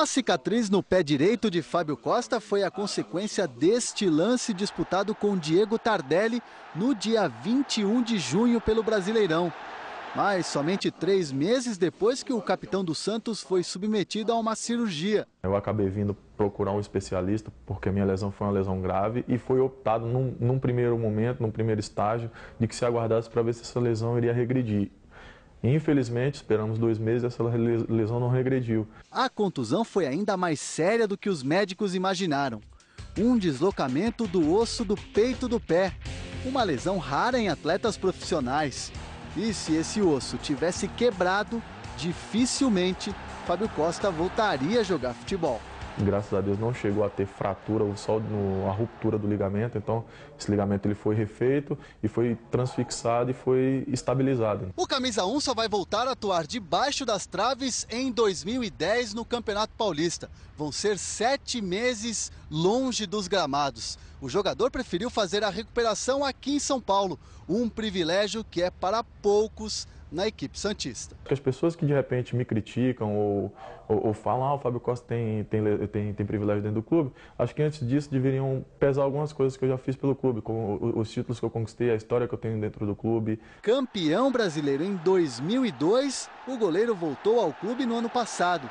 A cicatriz no pé direito de Fábio Costa foi a consequência deste lance disputado com Diego Tardelli no dia 21 de junho pelo Brasileirão. Mas somente três meses depois que o capitão do Santos foi submetido a uma cirurgia. Eu acabei vindo procurar um especialista porque a minha lesão foi uma lesão grave e foi optado num, num primeiro momento, num primeiro estágio, de que se aguardasse para ver se essa lesão iria regredir. Infelizmente, esperamos dois meses e essa lesão não regrediu. A contusão foi ainda mais séria do que os médicos imaginaram. Um deslocamento do osso do peito do pé. Uma lesão rara em atletas profissionais. E se esse osso tivesse quebrado, dificilmente Fábio Costa voltaria a jogar futebol graças a Deus não chegou a ter fratura, só no, a ruptura do ligamento. Então, esse ligamento ele foi refeito e foi transfixado e foi estabilizado. O camisa 1 só vai voltar a atuar debaixo das traves em 2010 no Campeonato Paulista. Vão ser sete meses longe dos gramados. O jogador preferiu fazer a recuperação aqui em São Paulo, um privilégio que é para poucos na equipe Santista. As pessoas que de repente me criticam ou, ou, ou falam, ah, o Fábio Costa tem, tem, tem, tem privilégio dentro do clube, acho que antes disso deveriam pesar algumas coisas que eu já fiz pelo clube, como os títulos que eu conquistei, a história que eu tenho dentro do clube. Campeão brasileiro em 2002, o goleiro voltou ao clube no ano passado.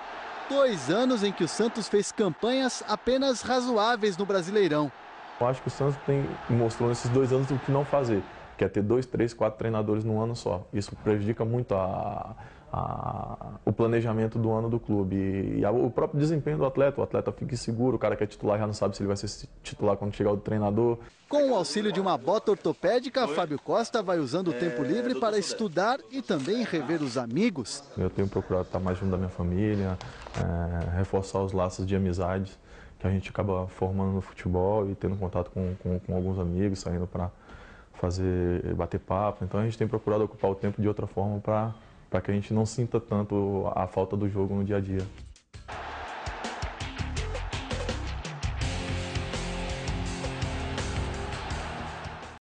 Dois anos em que o Santos fez campanhas apenas razoáveis no Brasileirão. Eu acho que o Santos tem, mostrou nesses dois anos o que não fazer que é ter dois, três, quatro treinadores num ano só. Isso prejudica muito a, a, o planejamento do ano do clube e, e a, o próprio desempenho do atleta. O atleta fica inseguro, o cara que é titular já não sabe se ele vai ser titular quando chegar o treinador. Com o auxílio de uma bota ortopédica, Oi? Fábio Costa vai usando o tempo é, livre para estudar e também rever os amigos. Eu tenho procurado estar mais junto da minha família, é, reforçar os laços de amizades que a gente acaba formando no futebol e tendo contato com, com, com alguns amigos, saindo para fazer eh, bater papo. Então a gente tem procurado ocupar o tempo de outra forma para que a gente não sinta tanto a falta do jogo no dia a dia.